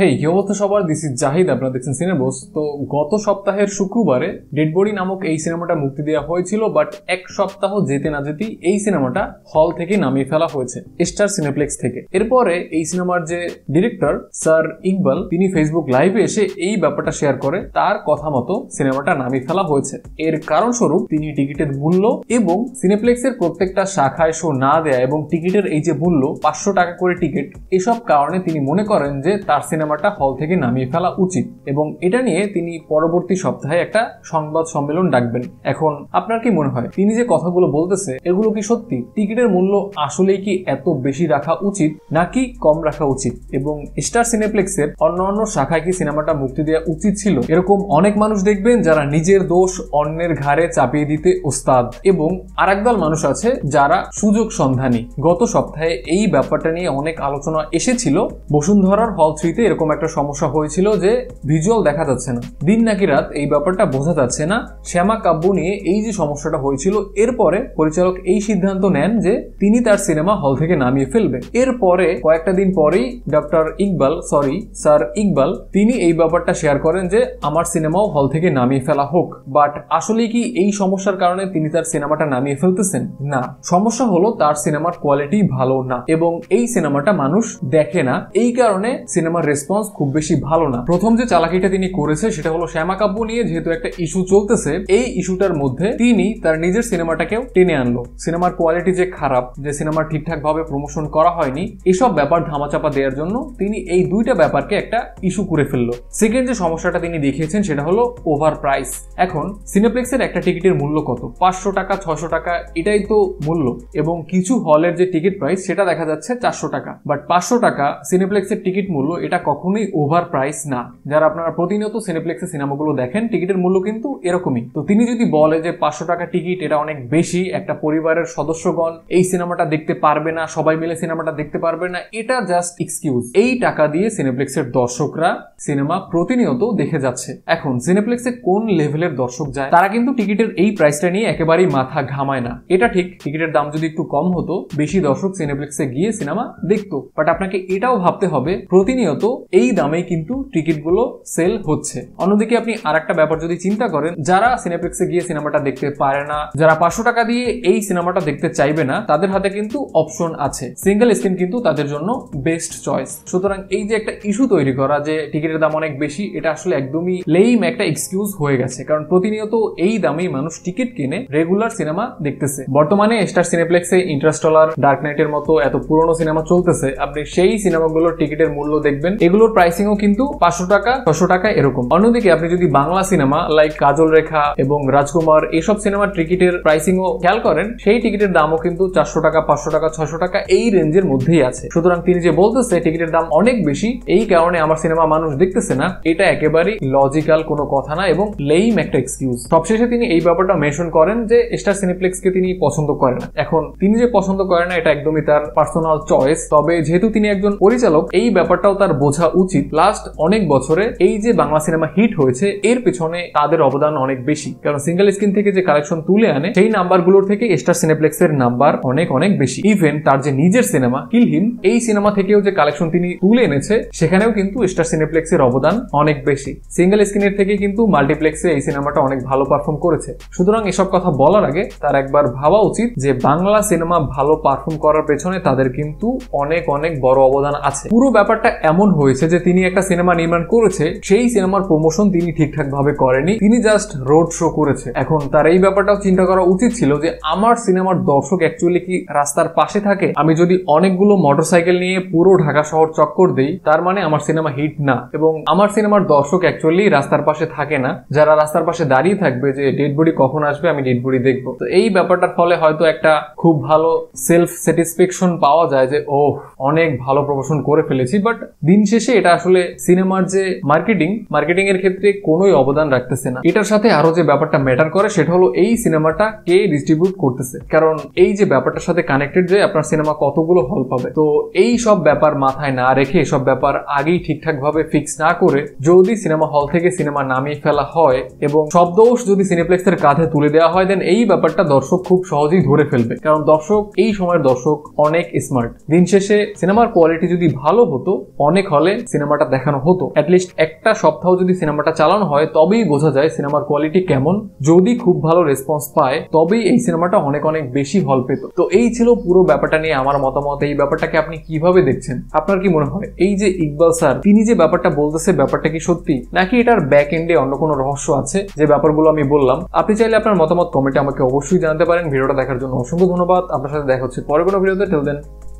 হেই কি অবস্থা সবার দিস ইজ জাহিদ আপনারা দেখছেন সিনেবোস তো গত সপ্তাহের শুক্রবারে ডেডবডি নামক এই সিনেমাটা মুক্তি দেওয়া হয়েছিল বাট এক সপ্তাহ যেতে না যেতেই এই সিনেমাটা হল থেকে নামিয়ে ফেলা হয়েছে স্টার সিনেপ্লেক্স থেকে এরপরে এই সিনেমার যে ডিরেক্টর স্যার ইকবাল তিনি ফেসবুক লাইভে এসে এই ব্যাপারটা শেয়ার করে তার কথা মতো সিনেমাটা নামিয়ে ফেলা হয়েছে এর কারণ স্বরূপ তিনি টিকিটের মূল্য এবং সিনেপ্লেক্সের প্রত্যেকটা শাখায় শো না দেয়া এবং টিকিটের এই যে মূল্য পাঁচশো টাকা করে টিকিট এসব কারণে তিনি মনে করেন যে তার সিনেমা সিনেমাটা হল থেকে নামিয়ে ফেলা উচিত এবং এটা নিয়ে তিনি পরবর্তী সপ্তাহে একটা সংবাদ সম্মেলন ডাকবেন এখন আপনার কি মনে হয় তিনি যে কথাগুলো বলতেছে এগুলো কি সত্যি টিকিটের মূল্য আসলেই কি এত বেশি রাখা উচিত নাকি কম রাখা উচিত এবং স্টার সিনেপ্লেক্সের অন্য অন্য শাখায় কি সিনেমাটা মুক্তি দেওয়া উচিত ছিল এরকম অনেক মানুষ দেখবেন যারা নিজের দোষ অন্যের ঘাড়ে চাপিয়ে দিতে ওস্তাদ এবং আরেকদল মানুষ আছে যারা সুযোগ সন্ধানী গত সপ্তাহে এই ব্যাপারটা নিয়ে অনেক আলোচনা এসেছিল বসুন্ধরার হল থ্রিতে এরকম একটা সমস্যা হয়েছিল যে ভিজুয়াল দেখা যাচ্ছে না দিন নাকি রাত এই ব্যাপারটা বোঝা যাচ্ছে না শ্যামা কাব্য নিয়ে এই যে সমস্যাটা হয়েছিল এরপরে পরিচালক এই সিদ্ধান্ত নেন যে তিনি তার সিনেমা হল থেকে নামিয়ে ফেলবে এরপরে কয়েকটা দিন পরেই doctor Iqbal sorry sir Iqbal তিনি এই ব্যাপারটা শেয়ার করেন যে আমার সিনেমাও হল থেকে নামিয়ে ফেলা হোক বাট আসলে কি এই সমস্যার কারণে তিনি তার সিনেমাটা নামিয়ে ফেলতেছেন না সমস্যা হলো তার সিনেমার কোয়ালিটি ভালো না এবং এই সিনেমাটা মানুষ দেখে না এই কারণে সিনেমার রেসপন্স খুব বেশি ভালো না প্রথম যে চালাকিটা তিনি করেছে সেটা হলো শ্যামা কাব্য নিয়ে যেহেতু একটা ইস্যু চলতেছে এই ইস্যুটার মধ্যে তিনি তার নিজের সিনেমাটাকেও টেনে আনলো সিনেমার কোয়ালিটি যে খারাপ যে সিনেমার ঠিকঠাকভাবে প্রমোশন করা হয়নি এসব ব্যাপার ধামাচাপা দেওয়ার জন্য তিনি এই দুইটা ব্যাপারকে একটা ইস্যু করে ফেললো সেকেন্ড যে সমস্যাটা তিনি দেখিয়েছেন সেটা হলো ওভার প্রাইস এখন সিনেপ্লেক্সের একটা টিকিটের মূল্য কত পাঁচশো টাকা ছশো টাকা এটাই তো মূল্য এবং কিছু হলের যে টিকিট প্রাইস সেটা দেখা যাচ্ছে চারশো টাকা বাট পাঁচশো টাকা সিনেপ্লেক্সের টিকিট মূল্য এটা কখনোই ওভার প্রাইস না যারা আপনারা প্রতিনিয়ত সিনেপ্লেক্সে সিনেমাগুলো দেখেন টিকিটের মূল্য কিন্তু এরকমই তো তিনি যদি বলে যে পাঁচশো টাকা টিকিট এটা অনেক বেশি একটা পরিবারের সদস্যগণ এই সিনেমাটা দেখতে পারবে না সবাই মিলে সিনেমাটা দেখতে পারবে না এটা জাস্ট এক্সকিউজ এই টাকা দিয়ে সিনেপ্লেক্সের দর্শকরা সিনেমা প্রতিনিয়ত দেখে যাচ্ছে এখন সিনেপ্লেক্সে কোন লেভেলের দর্শক যায় তারা কিন্তু টিকিটের এই প্রাইসটা নিয়ে একেবারেই মাথা ঘামায় না এটা ঠিক টিকিটের দাম যদি একটু কম হতো বেশি দর্শক সিনেপ্লেক্সে গিয়ে সিনেমা দেখতো বাট আপনাকে এটাও ভাবতে হবে প্রতিনিয়ত এই দামে কিন্তু টিকিটগুলো সেল হচ্ছে অন্যদিকে আপনি আর একটা ব্যাপার যদি চিন্তা করেন যারা সিনেপ্লেক্সে গিয়ে সিনেমাটা দেখতে পারে না যারা পাঁচশো টাকা দিয়ে এই সিনেমাটা দেখতে চাইবে না তাদের হাতে কিন্তু অপশন আছে সিঙ্গেল স্ক্রিন কিন্তু তাদের জন্য বেস্ট চয়েস সুতরাং এই যে একটা ইস্যু তৈরি করা যে টিকিটের দাম অনেক বেশি এটা আসলে একদমই লেইম একটা এক্সকিউজ হয়ে গেছে কারণ প্রতিনিয়ত এই দামেই মানুষ টিকিট কিনে রেগুলার সিনেমা দেখতেছে বর্তমানে স্টার সিনেপ্লেক্সে ইন্টারস্টলার ডার্ক নাইটের মতো এত পুরনো সিনেমা চলতেছে আপনি সেই সিনেমাগুলোর টিকিটের মূল্য দেখবেন এগুলোর প্রাইসিংও কিন্তু পাঁচশো টাকা ছশো টাকা এরকম অন্যদিকে আপনি যদি বাংলা সিনেমা লাইক কাজল রেখা এবং রাজকুমার এইসব সিনেমার টিকিটের প্রাইসিংও খেয়াল করেন সেই টিকিটের দামও কিন্তু চারশো টাকা পাঁচশো টাকা ছশো টাকা এই রেঞ্জের মধ্যেই আছে সুতরাং তিনি যে বলতেছে টিকিটের দাম অনেক বেশি এই কারণে আমার সিনেমা মানুষ দেখতেছে না এটা একেবারেই লজিক্যাল কোনো কথা না এবং লেইম একটা এক্সকিউজ সবশেষে তিনি এই ব্যাপারটা মেনশন করেন যে স্টার সিনেপ্লেক্সকে তিনি পছন্দ করেন না এখন তিনি যে পছন্দ করেন না এটা একদমই তার পার্সোনাল চয়েস তবে যেহেতু তিনি একজন পরিচালক এই ব্যাপারটাও তার বোঝা বোঝা উচিত লাস্ট অনেক বছরে এই যে বাংলা সিনেমা হিট হয়েছে এর পেছনে তাদের অবদান অনেক বেশি কারণ সিঙ্গেল স্ক্রিন থেকে যে কালেকশন তুলে আনে সেই নাম্বারগুলোর থেকে স্টার সিনেপ্লেক্সের নাম্বার অনেক অনেক বেশি ইভেন তার যে নিজের সিনেমা কিল হিম এই সিনেমা থেকেও যে কালেকশন তিনি তুলে এনেছে সেখানেও কিন্তু স্টার সিনেপ্লেক্সের অবদান অনেক বেশি সিঙ্গেল স্ক্রিনের থেকে কিন্তু মাল্টিপ্লেক্সে এই সিনেমাটা অনেক ভালো পারফর্ম করেছে সুতরাং এসব কথা বলার আগে তার একবার ভাবা উচিত যে বাংলা সিনেমা ভালো পারফর্ম করার পেছনে তাদের কিন্তু অনেক অনেক বড় অবদান আছে পুরো ব্যাপারটা এমন হয়ে হয়েছে যে তিনি একটা সিনেমা নির্মাণ করেছে সেই সিনেমার প্রমোশন তিনি ঠিকঠাক ভাবে করেনি তিনি জাস্ট রোড শো করেছে এখন তার এই ব্যাপারটাও চিন্তা করা উচিত ছিল যে আমার সিনেমার দর্শক অ্যাকচুয়ালি কি রাস্তার পাশে থাকে আমি যদি অনেকগুলো মোটরসাইকেল নিয়ে পুরো ঢাকা শহর চক্কর দিই তার মানে আমার সিনেমা হিট না এবং আমার সিনেমার দর্শক অ্যাকচুয়ালি রাস্তার পাশে থাকে না যারা রাস্তার পাশে দাঁড়িয়ে থাকবে যে ডেড বডি কখন আসবে আমি ডেড বডি দেখবো তো এই ব্যাপারটার ফলে হয়তো একটা খুব ভালো সেলফ স্যাটিসফ্যাকশন পাওয়া যায় যে ও অনেক ভালো প্রমোশন করে ফেলেছি বাট দিন শেষে এটা আসলে সিনেমার যে মার্কেটিং মার্কেটিং এর ক্ষেত্রে কোনোই অবদান রাখতেছে না এটার সাথে আরো যে ব্যাপারটা ম্যাটার করে সেটা হলো এই সিনেমাটা কে ডিস্ট্রিবিউট করতেছে কারণ এই যে ব্যাপারটার সাথে কানেক্টেড যে আপনার সিনেমা কতগুলো হল পাবে তো এই সব ব্যাপার মাথায় না রেখে সব ব্যাপার আগেই ঠিকঠাক ভাবে ফিক্স না করে যদি সিনেমা হল থেকে সিনেমা নামিয়ে ফেলা হয় এবং সব দোষ যদি সিনেপ্লেক্সের কাঁধে তুলে দেওয়া হয় দেন এই ব্যাপারটা দর্শক খুব সহজেই ধরে ফেলবে কারণ দর্শক এই সময়ের দর্শক অনেক স্মার্ট দিন শেষে সিনেমার কোয়ালিটি যদি ভালো হতো অনেক হল হলে সিনেমাটা দেখানো হতো অ্যাটলিস্ট একটা সপ্তাহ যদি সিনেমাটা চালানো হয় তবেই বোঝা যায় সিনেমার কোয়ালিটি কেমন যদি খুব ভালো রেসপন্স পায় তবেই এই সিনেমাটা অনেক অনেক বেশি হল পেত তো এই ছিল পুরো ব্যাপারটা নিয়ে আমার মতামত এই ব্যাপারটাকে আপনি কিভাবে দেখছেন আপনার কি মনে হয় এই যে ইকবাল স্যার তিনি যে ব্যাপারটা বলতেছে ব্যাপারটা কি সত্যি নাকি এটার ব্যাক এন্ডে অন্য কোনো রহস্য আছে যে ব্যাপারগুলো আমি বললাম আপনি চাইলে আপনার মতামত কমেন্টে আমাকে অবশ্যই জানাতে পারেন ভিডিওটা দেখার জন্য অসংখ্য ধন্যবাদ আপনার সাথে দেখা হচ্ছে পরে কোনো ভিডিওতে টেল দেন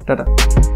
টাটা